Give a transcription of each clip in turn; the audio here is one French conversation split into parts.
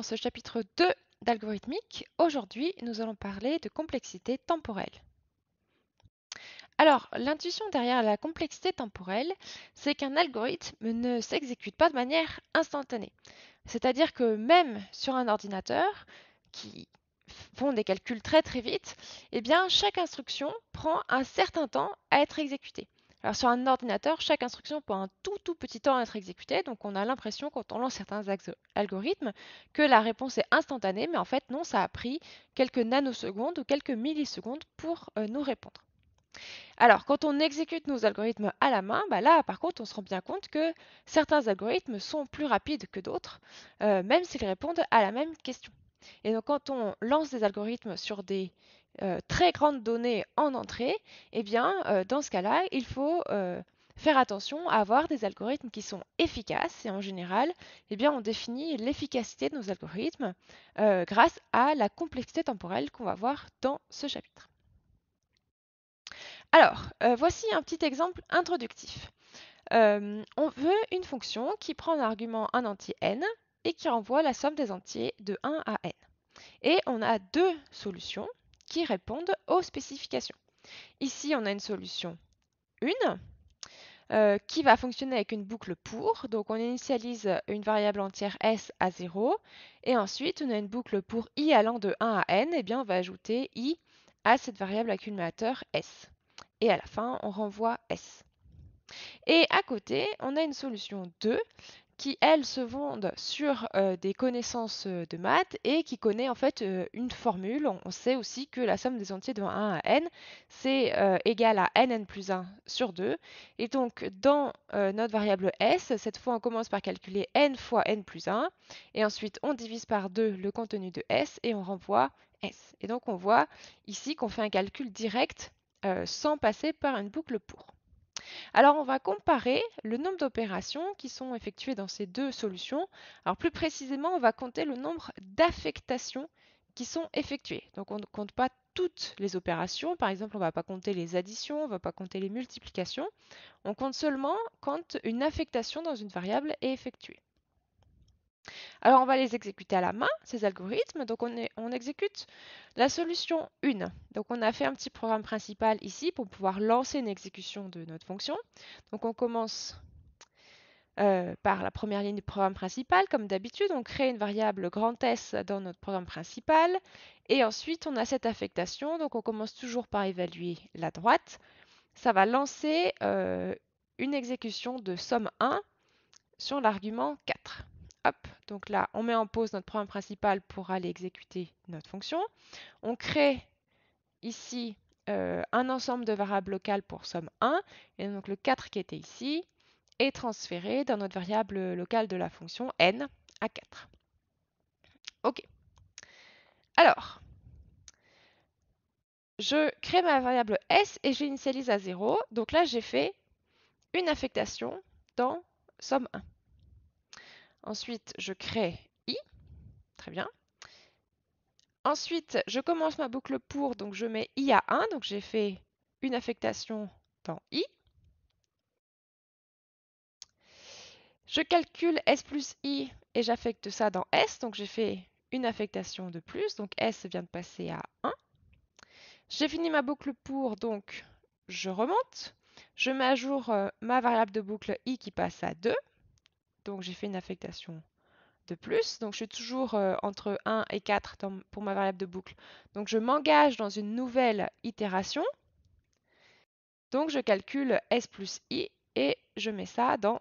dans ce chapitre 2 d'algorithmique. Aujourd'hui, nous allons parler de complexité temporelle. Alors, l'intuition derrière la complexité temporelle, c'est qu'un algorithme ne s'exécute pas de manière instantanée. C'est-à-dire que même sur un ordinateur qui font des calculs très très vite, eh bien chaque instruction prend un certain temps à être exécutée sur un ordinateur, chaque instruction prend un tout tout petit temps à être exécutée, donc on a l'impression quand on lance certains algorithmes que la réponse est instantanée, mais en fait non, ça a pris quelques nanosecondes ou quelques millisecondes pour euh, nous répondre. Alors, quand on exécute nos algorithmes à la main, bah là, par contre, on se rend bien compte que certains algorithmes sont plus rapides que d'autres, euh, même s'ils répondent à la même question. Et donc, quand on lance des algorithmes sur des euh, très grandes données en entrée, eh bien, euh, dans ce cas-là, il faut euh, faire attention à avoir des algorithmes qui sont efficaces et en général, eh bien, on définit l'efficacité de nos algorithmes grâce à la complexité temporelle qu'on va voir dans ce chapitre. Alors, voici un petit exemple introductif. on veut une fonction qui prend en argument un entier n et qui renvoie la somme des entiers de 1 à n. Et on a deux solutions qui répondent aux spécifications. Ici, on a une solution 1 euh, qui va fonctionner avec une boucle pour. Donc on initialise une variable entière s à 0 et ensuite on a une boucle pour i allant de 1 à n, et eh bien on va ajouter i à cette variable accumulateur s. Et à la fin, on renvoie s. Et à côté, on a une solution 2 qui, elles, se vendent sur euh, des connaissances euh, de maths et qui connaît en fait euh, une formule. On, sait aussi que la somme des entiers de 1 à n, c'est égal à nn plus 1 sur 2. Et donc, dans notre variable s, cette fois, on commence par calculer n fois n plus 1. Et ensuite, on divise par 2 le contenu de s et on renvoie s. Et donc, on voit ici qu'on fait un calcul direct sans passer par une boucle pour. Alors, on va comparer le nombre d'opérations qui sont effectuées dans ces deux solutions. Alors, plus précisément, on va compter le nombre d'affectations qui sont effectuées. Donc, on ne compte pas toutes les opérations. Par exemple, on ne va pas compter les additions, on ne va pas compter les multiplications. On compte seulement quand une affectation dans une variable est effectuée. Alors, on va les exécuter à la main, ces algorithmes. Donc, on, exécute la solution 1. Donc, on a fait un petit programme principal ici pour pouvoir lancer une exécution de notre fonction. Donc, on commence euh, par la première ligne du programme principal, comme d'habitude. On crée une variable grand S dans notre programme principal. Et ensuite, on a cette affectation. Donc, on commence toujours par évaluer la droite. Ça va lancer euh, une exécution de somme 1 sur l'argument 4. Hop, donc là, on met en pause notre programme principal pour aller exécuter notre fonction. On crée ici euh, un ensemble de variables locales pour somme 1, et donc le 4 qui était ici est transféré dans notre variable locale de la fonction n à 4. OK. Alors, je crée ma variable s et j'initialise à 0. Donc là, j'ai fait une affectation dans somme 1. Ensuite, je crée i. Très bien. Ensuite, je commence ma boucle pour, donc je mets i à 1, donc j'ai fait une affectation dans i. Je calcule S plus I et j'affecte ça dans S, donc j'ai fait une affectation de plus, donc S vient de passer à 1. J'ai fini ma boucle pour, donc je remonte. Je mets à jour euh, ma variable de boucle I qui passe à 2. Donc j'ai fait une affectation de plus. Donc je suis toujours euh, entre 1 et 4 pour ma variable de boucle. Donc je m'engage dans une nouvelle itération. Donc je calcule S plus I et je mets ça dans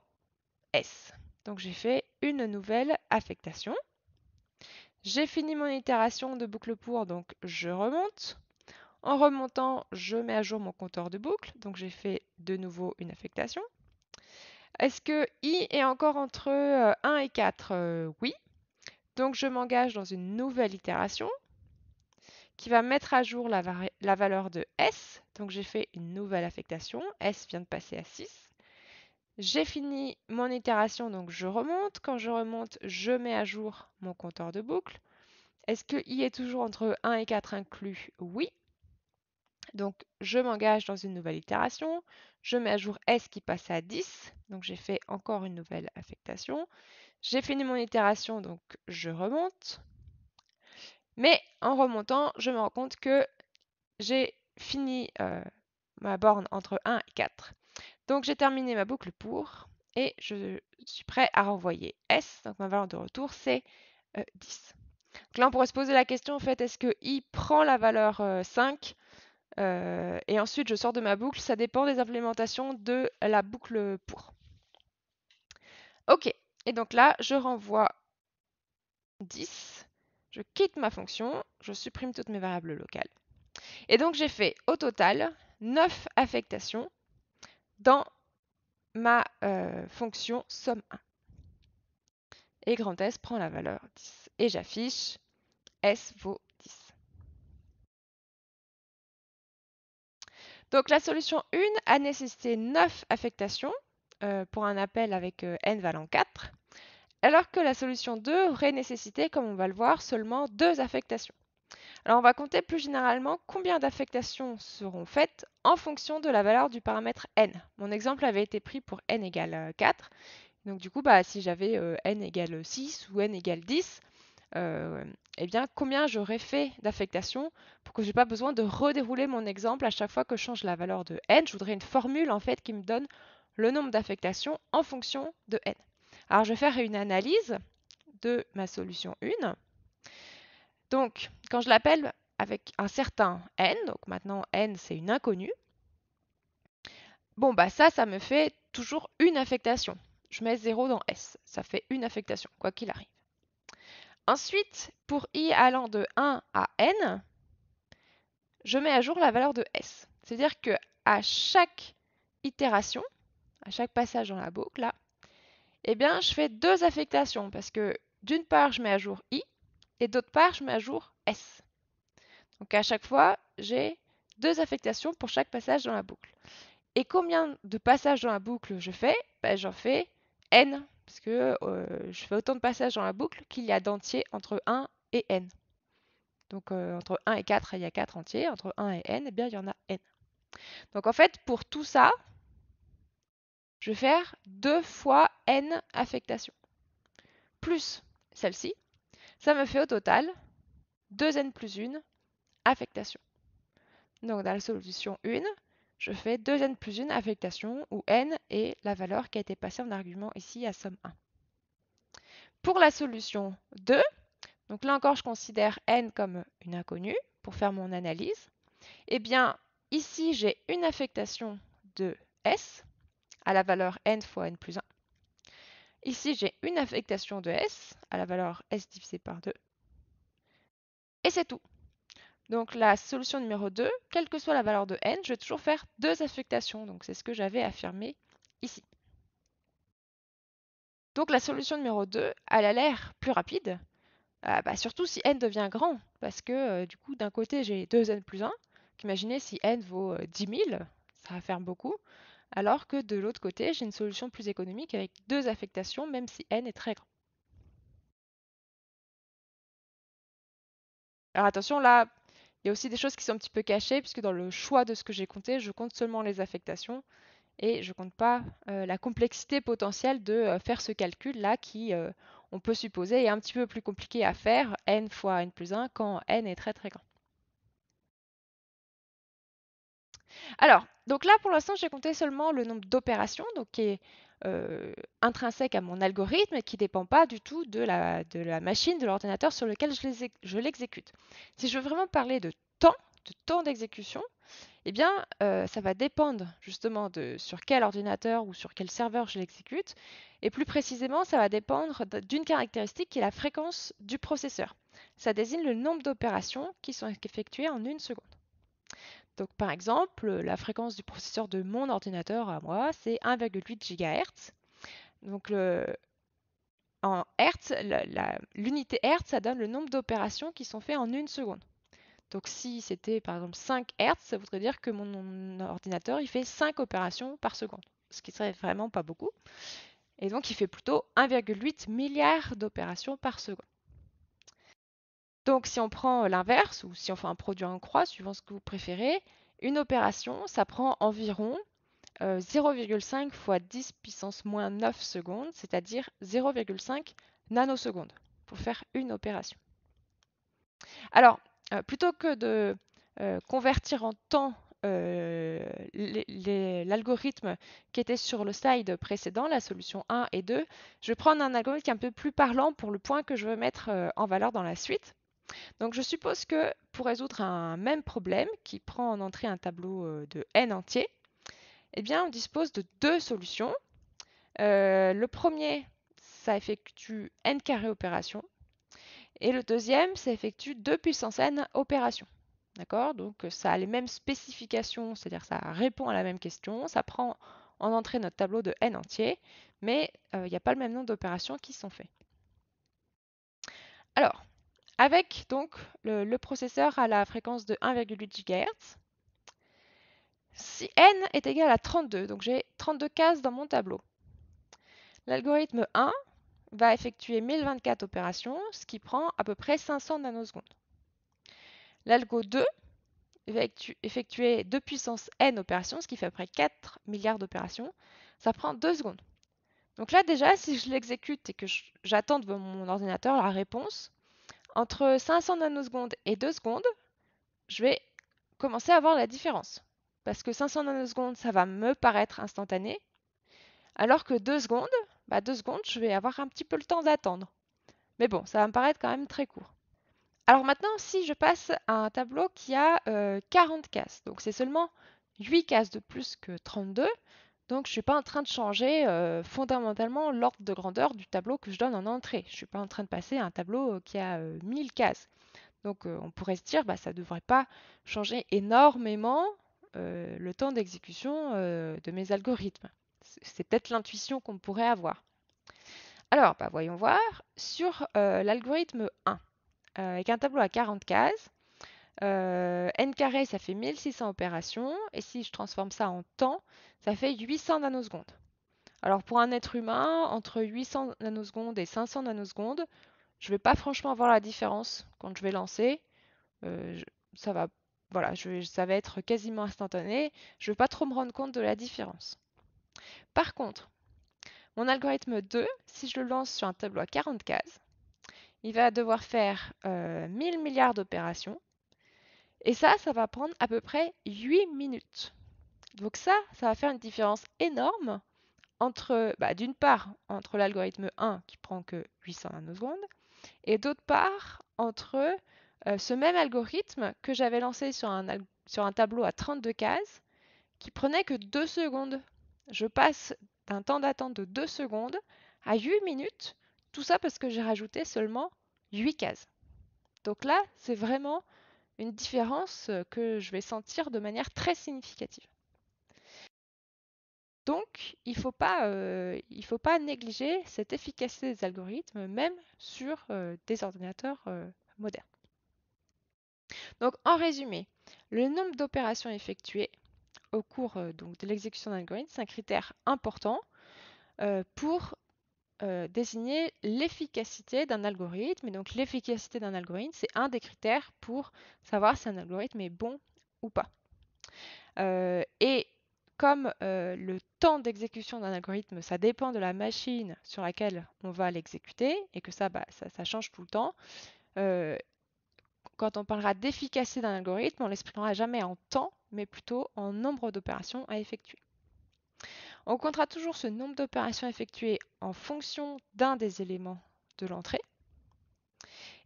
S. Donc j'ai fait une nouvelle affectation. J'ai fini mon itération de boucle pour, donc je remonte. En remontant, je mets à jour mon compteur de boucle, donc j'ai fait de nouveau une affectation. Est-ce que i est encore entre 1 euh, et 4 euh, Oui. Donc je m'engage dans une nouvelle itération qui va mettre à jour la valeur de s. Donc j'ai fait une nouvelle affectation. s vient de passer à 6. J'ai fini mon itération, donc je remonte. Quand je remonte, je mets à jour mon compteur de boucle. Est-ce que i est toujours entre 1 et 4 inclus Oui. Donc, je m'engage dans une nouvelle itération. Je mets à jour S qui passe à 10. Donc, j'ai fait encore une nouvelle affectation. J'ai fini mon itération, donc je remonte. Mais en remontant, je me rends compte que j'ai fini euh, ma borne entre 1 et 4. Donc, j'ai terminé ma boucle pour et je suis prêt à renvoyer S. Donc, ma valeur de retour, c'est 10. Euh, donc là, on pourrait se poser la question, en fait, est-ce que i prend la valeur 5 euh, euh, et ensuite, je sors de ma boucle. Ça dépend des implémentations de la boucle pour. OK. Et donc là, je renvoie 10. Je quitte ma fonction. Je supprime toutes mes variables locales. Et donc, j'ai fait au total 9 affectations dans ma euh, fonction somme 1. Et grand S prend la valeur 10. Et j'affiche S vaut Donc la solution 1 a nécessité 9 affectations euh, pour un appel avec euh, n valant 4, alors que la solution 2 aurait nécessité, comme on va le voir, seulement 2 affectations. Alors on va compter plus généralement combien d'affectations seront faites en fonction de la valeur du paramètre n. Mon exemple avait été pris pour n égale 4. Euh, Donc du coup, bah, si j'avais n égale 6 ou n égale 10, euh, eh bien, combien j'aurais fait d'affectations pour que je n'ai pas besoin de redérouler mon exemple à chaque fois que je change la valeur de n. Je voudrais une formule en fait qui me donne le nombre d'affectations en fonction de n. Alors, je vais faire une analyse de ma solution 1. Donc, quand je l'appelle avec un certain n, donc maintenant n c'est une inconnue, bon bah ça, ça me fait toujours une affectation. Je mets 0 dans S, ça fait une affectation, quoi qu'il arrive. Ensuite, pour i allant de 1 à n, je mets à jour la valeur de s. C'est-à-dire que à chaque itération, à chaque passage dans la boucle, là, eh bien, je fais deux affectations parce que d'une part, je mets à jour i et d'autre part, je mets à jour s. Donc à chaque fois, j'ai deux affectations pour chaque passage dans la boucle. Et combien de passages dans la boucle je fais ben, J'en fais n, parce que euh, je fais autant de passages dans la boucle qu'il y a d'entiers entre 1 et n. Donc euh, entre 1 et 4, il y a 4 entiers. Entre 1 et n, eh bien, il y en a n. Donc en fait, pour tout ça, je vais faire 2 fois n affectations. Plus celle-ci, ça me fait au total 2n plus 1 affectations. Donc dans la solution 1, je fais 2n plus 1 affectation, où n est la valeur qui a été passée en argument ici à somme 1. Pour la solution 2, donc là encore je considère n comme une inconnue pour faire mon analyse, eh bien ici j'ai une affectation de s à la valeur n fois n plus 1. Ici j'ai une affectation de s à la valeur s divisé par 2. Et c'est tout. Donc la solution numéro 2, quelle que soit la valeur de n, je vais toujours faire deux affectations. Donc c'est ce que j'avais affirmé ici. Donc la solution numéro 2, elle a l'air plus rapide, ah, bah, surtout si n devient grand, parce que euh, du coup d'un côté j'ai 2n plus 1, imaginez si n vaut 10 euh, 000, ça va faire beaucoup, alors que de l'autre côté j'ai une solution plus économique avec deux affectations, même si n est très grand. Alors attention, là, il y a aussi des choses qui sont un petit peu cachées, puisque dans le choix de ce que j'ai compté, je compte seulement les affectations et je ne compte pas euh, la complexité potentielle de euh, faire ce calcul-là qui, euh, on peut supposer, est un petit peu plus compliqué à faire, n fois n plus 1, quand n est très très grand. Alors, donc là pour l'instant j'ai compté seulement le nombre d'opérations, donc qui est euh, intrinsèque à mon algorithme et qui ne dépend pas du tout de la, machine, de l'ordinateur sur lequel je l'exécute. Si je veux vraiment parler de temps, de temps d'exécution, eh bien, euh, ça va dépendre justement de sur quel ordinateur ou sur quel serveur je l'exécute. Et plus précisément, ça va dépendre d'une caractéristique qui est la fréquence du processeur. Ça désigne le nombre d'opérations qui sont effectuées en une seconde. Donc par exemple, euh, la fréquence du processeur de mon ordinateur à moi, c'est 1,8 GHz. Donc en Hertz, l'unité Hertz, ça donne le nombre d'opérations qui sont faites en une seconde. Donc si c'était par exemple 5 Hertz, ça voudrait dire que mon ordinateur, il fait 5 opérations par seconde, ce qui serait vraiment pas beaucoup. Et donc il fait plutôt 1,8 milliard d'opérations par seconde. Donc si on prend euh, l'inverse, ou si on fait un produit en croix, suivant ce que vous préférez, une opération, ça prend environ 0,5 euh, fois 10 puissance moins 9 secondes, c'est-à-dire 0,5 nanosecondes pour faire une opération. Alors, euh, plutôt que de convertir en temps l'algorithme qui était sur le slide précédent, la solution 1 et 2, je vais prendre un algorithme un peu plus parlant pour le point que je veux mettre en valeur dans la suite. Donc je suppose que pour résoudre un même problème qui prend en entrée un tableau euh, de n entier, eh bien on dispose de deux solutions. Euh, le premier, ça effectue n carré opérations, Et le deuxième, ça effectue 2 puissance n opérations. D'accord Donc ça a les mêmes spécifications, c'est-à-dire ça répond à la même question, ça prend en entrée notre tableau de n entier, mais euh, il n'y a pas le même nombre d'opérations qui sont faites. Alors, avec donc le, le processeur à la fréquence de 1,8 GHz. Si n est égal à 32, donc j'ai 32 cases dans mon tableau, l'algorithme 1 va effectuer 1024 opérations, ce qui prend à peu près 500 nanosecondes. L'algo 2 va effectuer 2 puissance n opérations, ce qui fait à peu près 4 milliards d'opérations, ça prend 2 secondes. Donc là déjà, si je l'exécute et que j'attends de mon ordinateur la réponse, entre 500 nanosecondes et 2 secondes, je vais commencer à voir la différence. Parce que 500 nanosecondes, ça va me paraître instantané, alors que 2 secondes, 2 bah, secondes, je vais avoir un petit peu le temps d'attendre. Mais bon, ça va me paraître quand même très court. Alors maintenant, si je passe à un tableau qui a 40 euh, cases, donc c'est seulement 8 cases de plus que 32, donc, je ne suis pas en train de changer euh, fondamentalement l'ordre de grandeur du tableau que je donne en entrée. Je ne suis pas en train de passer à un tableau euh, qui a 1000 euh, cases. Donc, on pourrait se dire, bah, ça ne devrait pas changer énormément le temps d'exécution de mes algorithmes. C'est peut-être l'intuition qu'on pourrait avoir. Alors, bah, voyons voir sur l'algorithme 1. avec un tableau à 40 cases, euh, n carré, ça fait 1600 opérations. Et si je transforme ça en temps, ça fait 800 nanosecondes. Alors pour un être humain, entre 800 nanosecondes et 500 nanosecondes, je ne vais pas franchement voir la différence quand je vais lancer. Euh, ça va, voilà, ça va être quasiment instantané. Je ne vais pas trop me rendre compte de la différence. Par contre, mon algorithme 2, si je le lance sur un tableau à 40 cases, il va devoir faire 1000 euh, milliards d'opérations et ça, ça va prendre à peu près 8 minutes. Donc ça, ça va faire une différence énorme entre, bah, d'une part, entre l'algorithme 1 qui prend que 800 nanosecondes, et d'autre part, entre euh, ce même algorithme que j'avais lancé sur un, sur un tableau à 32 cases, qui prenait que 2 secondes. Je passe d'un temps d'attente de 2 secondes à 8 minutes, tout ça parce que j'ai rajouté seulement 8 cases. Donc là, c'est vraiment une différence euh, que je vais sentir de manière très significative. Donc, il ne faut, euh, faut, pas négliger cette efficacité des algorithmes, même sur euh, des ordinateurs modernes. Donc, en résumé, le nombre d'opérations effectuées au cours de l'exécution d'un algorithme, c'est un critère important pour euh, désigner l'efficacité d'un algorithme. Et donc l'efficacité d'un algorithme, c'est un des critères pour savoir si un algorithme est bon ou pas. Euh, et comme euh, le temps d'exécution d'un algorithme, ça dépend de la machine sur laquelle on va l'exécuter, et que ça, bah, ça, change tout le temps, quand on parlera d'efficacité d'un algorithme, on ne l'exprimera jamais en temps, mais plutôt en nombre d'opérations à effectuer. On comptera toujours ce nombre d'opérations effectuées en fonction d'un des éléments de l'entrée.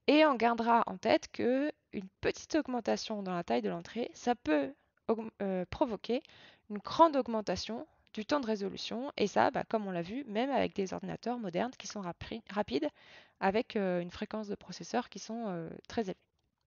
Et on gardera en tête que une petite augmentation dans la taille de l'entrée, ça peut euh, provoquer une grande augmentation du temps de résolution. Et ça, bah, comme on l'a vu, même avec des ordinateurs modernes qui sont rapides, avec euh, une fréquence de processeurs qui sont euh, très élevées.